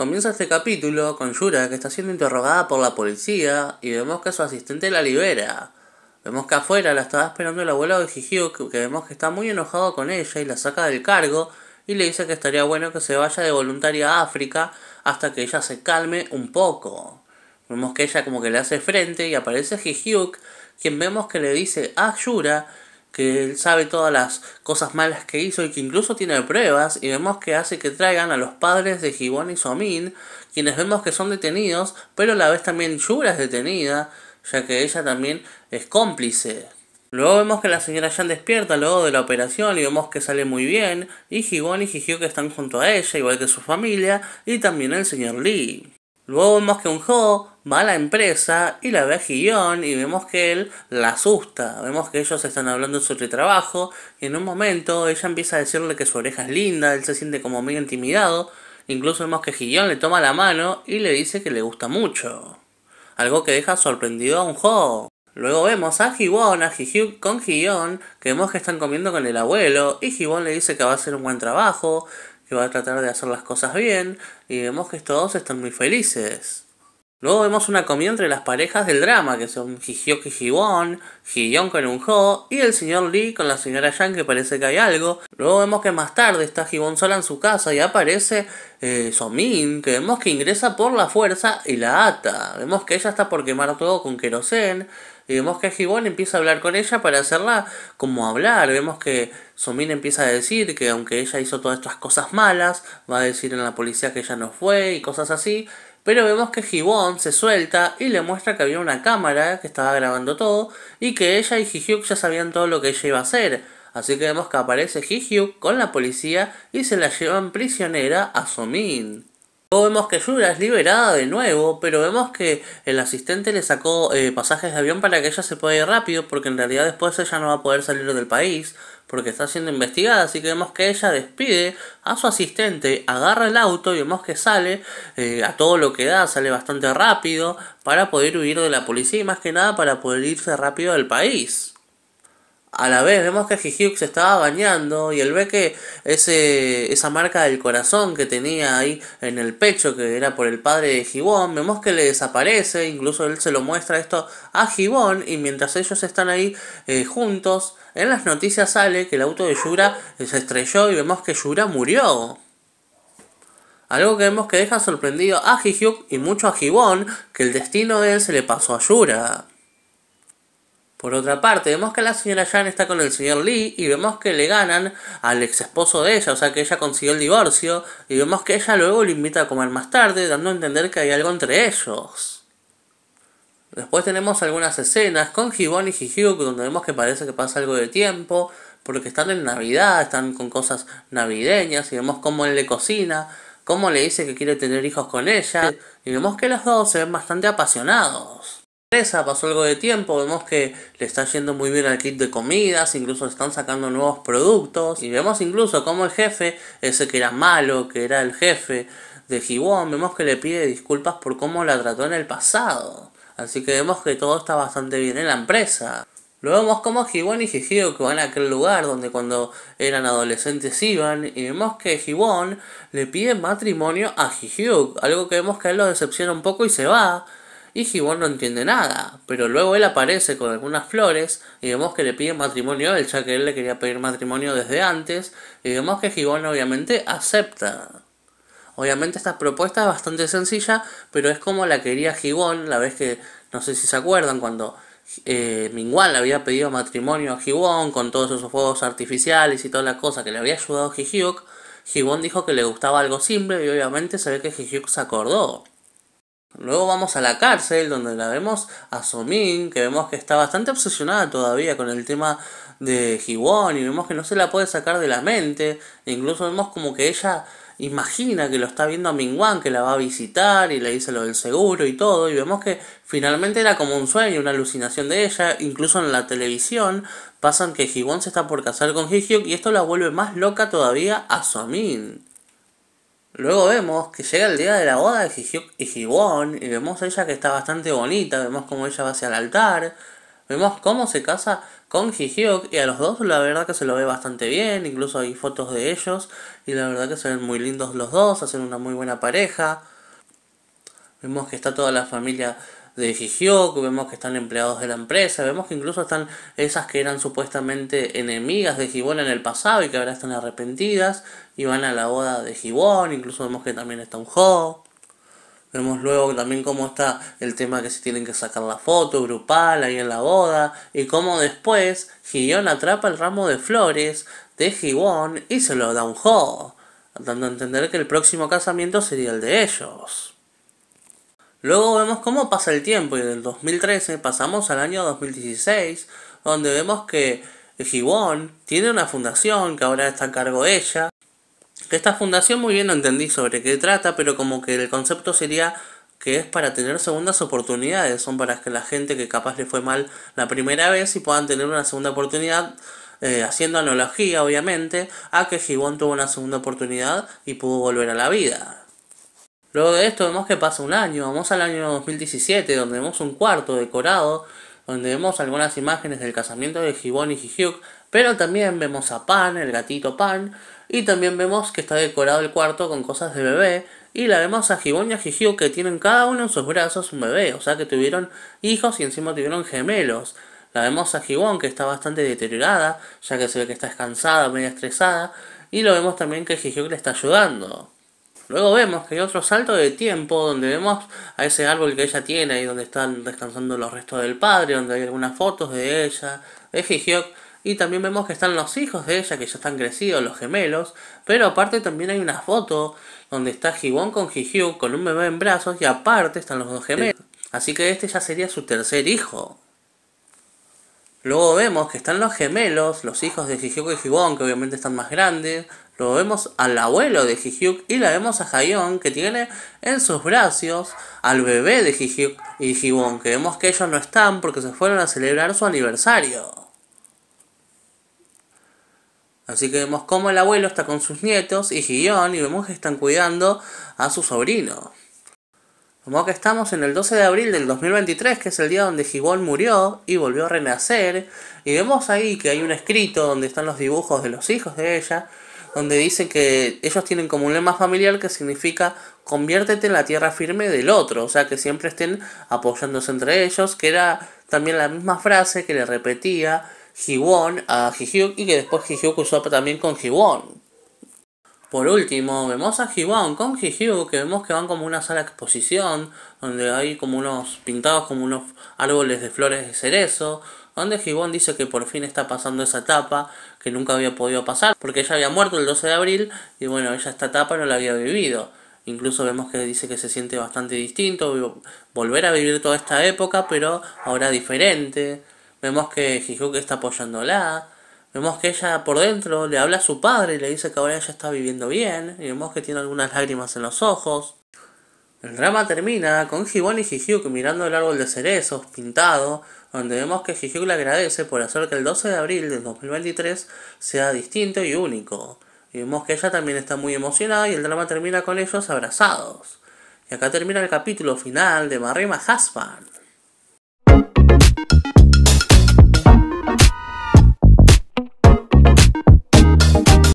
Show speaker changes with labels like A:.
A: Comienza este capítulo con Yura que está siendo interrogada por la policía y vemos que su asistente la libera. Vemos que afuera la estaba esperando el abuelo de Jijio que vemos que está muy enojado con ella y la saca del cargo y le dice que estaría bueno que se vaya de voluntaria a África hasta que ella se calme un poco. Vemos que ella como que le hace frente y aparece Jihyuk, quien vemos que le dice a ah, Yura que él sabe todas las cosas malas que hizo y que incluso tiene pruebas y vemos que hace que traigan a los padres de Gibón y Somin, quienes vemos que son detenidos, pero a la vez también Yura es detenida, ya que ella también es cómplice. Luego vemos que la señora Yan despierta luego de la operación y vemos que sale muy bien, y Gibón y Gigio que están junto a ella, igual que su familia, y también el señor Lee. Luego vemos que un Ho va a la empresa y la ve a Gion y vemos que él la asusta. Vemos que ellos están hablando sobre trabajo y en un momento ella empieza a decirle que su oreja es linda, él se siente como muy intimidado. Incluso vemos que Gion le toma la mano y le dice que le gusta mucho. Algo que deja sorprendido a un Ho. Luego vemos a Jiwon, a con Gion, que vemos que están comiendo con el abuelo, y Gibón le dice que va a hacer un buen trabajo, que va a tratar de hacer las cosas bien y vemos que estos dos están muy felices. Luego vemos una comida entre las parejas del drama, que son y Hiwon, Hiyon con un Ho y el señor Lee con la señora Yang, que parece que hay algo. Luego vemos que más tarde está Hiwon sola en su casa y aparece eh, que vemos que ingresa por la fuerza y la ata. Vemos que ella está por quemar todo con kerosene y vemos que Gibón empieza a hablar con ella para hacerla como hablar. Vemos que Somin empieza a decir que aunque ella hizo todas estas cosas malas, va a decir en la policía que ella no fue y cosas así. Pero vemos que Gibón se suelta y le muestra que había una cámara que estaba grabando todo y que ella y Hihyuk ya sabían todo lo que ella iba a hacer. Así que vemos que aparece Hihyuk con la policía y se la llevan prisionera a Somin. Luego vemos que Yura es liberada de nuevo, pero vemos que el asistente le sacó eh, pasajes de avión para que ella se pueda ir rápido, porque en realidad después ella no va a poder salir del país, porque está siendo investigada, así que vemos que ella despide a su asistente, agarra el auto y vemos que sale eh, a todo lo que da, sale bastante rápido para poder huir de la policía y más que nada para poder irse rápido del país a la vez vemos que Hihyuk se estaba bañando y él ve que ese, esa marca del corazón que tenía ahí en el pecho, que era por el padre de Gibón, vemos que le desaparece, incluso él se lo muestra esto a Gibón y mientras ellos están ahí eh, juntos, en las noticias sale que el auto de Yura se estrelló y vemos que Yura murió. Algo que vemos que deja sorprendido a Hihyuk y mucho a Gibón, que el destino de él se le pasó a Yura. Por otra parte, vemos que la señora Jan está con el señor Lee y vemos que le ganan al ex esposo de ella, o sea que ella consiguió el divorcio y vemos que ella luego le invita a comer más tarde, dando a entender que hay algo entre ellos. Después tenemos algunas escenas con Hibon y Jihyuk donde vemos que parece que pasa algo de tiempo, porque están en Navidad, están con cosas navideñas y vemos cómo él le cocina, cómo le dice que quiere tener hijos con ella y vemos que los dos se ven bastante apasionados empresa pasó algo de tiempo, vemos que le está yendo muy bien al kit de comidas, incluso están sacando nuevos productos y vemos incluso como el jefe, ese que era malo, que era el jefe de Jiwon, vemos que le pide disculpas por cómo la trató en el pasado. Así que vemos que todo está bastante bien en la empresa. Luego vemos como jiwon y Gigeo que van a aquel lugar donde cuando eran adolescentes iban y vemos que Jiwon le pide matrimonio a Hyuk, algo que vemos que a él lo decepciona un poco y se va y Gibón no entiende nada, pero luego él aparece con algunas flores y vemos que le pide matrimonio a él, ya que él le quería pedir matrimonio desde antes, y vemos que Gibón obviamente acepta. Obviamente esta propuesta es bastante sencilla, pero es como la quería Gibón la vez que, no sé si se acuerdan, cuando eh, le había pedido matrimonio a Gibón con todos esos fuegos artificiales y toda la cosa que le había ayudado Hihyuk, Gibón dijo que le gustaba algo simple y obviamente se ve que Hihyuk se acordó. Luego vamos a la cárcel, donde la vemos a Min que vemos que está bastante obsesionada todavía con el tema de Jiwon y vemos que no se la puede sacar de la mente. E incluso vemos como que ella imagina que lo está viendo a Mingwan, que la va a visitar y le dice lo del seguro y todo. Y vemos que finalmente era como un sueño, una alucinación de ella. Incluso en la televisión pasan que Jiwon se está por casar con Hyuk y esto la vuelve más loca todavía a Somin. Luego vemos que llega el día de la boda de Hyuk y Y vemos a ella que está bastante bonita, vemos cómo ella va hacia el altar, vemos cómo se casa con Hyuk y a los dos la verdad que se lo ve bastante bien, incluso hay fotos de ellos y la verdad que se ven muy lindos los dos, hacen una muy buena pareja. Vemos que está toda la familia de que vemos que están empleados de la empresa, vemos que incluso están esas que eran supuestamente enemigas de Gibón en el pasado y que ahora están arrepentidas y van a la boda de Gibón, incluso vemos que también está un ho. Vemos luego también cómo está el tema que se tienen que sacar la foto grupal ahí en la boda y cómo después Gideon atrapa el ramo de flores de Gibón y se lo da un ho. dando a entender que el próximo casamiento sería el de ellos. Luego vemos cómo pasa el tiempo y del 2013 pasamos al año 2016, donde vemos que Gibbon tiene una fundación que ahora está a cargo de ella. esta fundación muy bien no entendí sobre qué trata, pero como que el concepto sería que es para tener segundas oportunidades, son para que la gente que capaz le fue mal la primera vez y puedan tener una segunda oportunidad, eh, haciendo analogía obviamente a que Gibbon tuvo una segunda oportunidad y pudo volver a la vida. Luego de esto vemos que pasa un año, vamos al año 2017, donde vemos un cuarto decorado, donde vemos algunas imágenes del casamiento de Gibbon y Hihyuk, pero también vemos a Pan, el gatito Pan, y también vemos que está decorado el cuarto con cosas de bebé, y la vemos a Gibbon y a que tienen cada uno en sus brazos un bebé, o sea que tuvieron hijos y encima tuvieron gemelos. La vemos a Hee-Won que está bastante deteriorada, ya que se ve que está descansada, media estresada, y lo vemos también que Hee-Hyuk le está ayudando. Luego vemos que hay otro salto de tiempo donde vemos a ese árbol que ella tiene y donde están descansando los restos del padre, donde hay algunas fotos de ella, de Hyuk Y también vemos que están los hijos de ella, que ya están crecidos, los gemelos. Pero aparte también hay una foto donde está Won con Hihyuk, con un bebé en brazos, y aparte están los dos gemelos. Así que este ya sería su tercer hijo. Luego vemos que están los gemelos, los hijos de Hihyuk y Hibon, que obviamente están más grandes. Luego vemos al abuelo de Hihyuk y la vemos a Hayon, que tiene en sus brazos al bebé de Hihyuk y Hibon, que vemos que ellos no están porque se fueron a celebrar su aniversario. Así que vemos cómo el abuelo está con sus nietos y Gion y vemos que están cuidando a su sobrino. Como que estamos en el 12 de abril del 2023, que es el día donde Gibón murió y volvió a renacer. Y vemos ahí que hay un escrito donde están los dibujos de los hijos de ella, donde dice que ellos tienen como un lema familiar que significa conviértete en la tierra firme del otro, o sea que siempre estén apoyándose entre ellos, que era también la misma frase que le repetía Won a Hihyuk y que después Hihyuk usó también con Won. Por último, vemos a Hee-Won con Hihyu, que vemos que van como una sala de exposición, donde hay como unos pintados como unos árboles de flores de cerezo, donde Hibon dice que por fin está pasando esa etapa que nunca había podido pasar, porque ella había muerto el 12 de abril y bueno, ella esta etapa no la había vivido. Incluso vemos que dice que se siente bastante distinto, volver a vivir toda esta época, pero ahora diferente. Vemos que que está apoyándola, Vemos que ella por dentro le habla a su padre y le dice que ahora ella está viviendo bien. Y vemos que tiene algunas lágrimas en los ojos. El drama termina con Gibón y que mirando el árbol de cerezos pintado, donde vemos que Jihyuk le agradece por hacer que el 12 de abril del 2023 sea distinto y único. Y vemos que ella también está muy emocionada y el drama termina con ellos abrazados. Y acá termina el capítulo final de Marima Husband.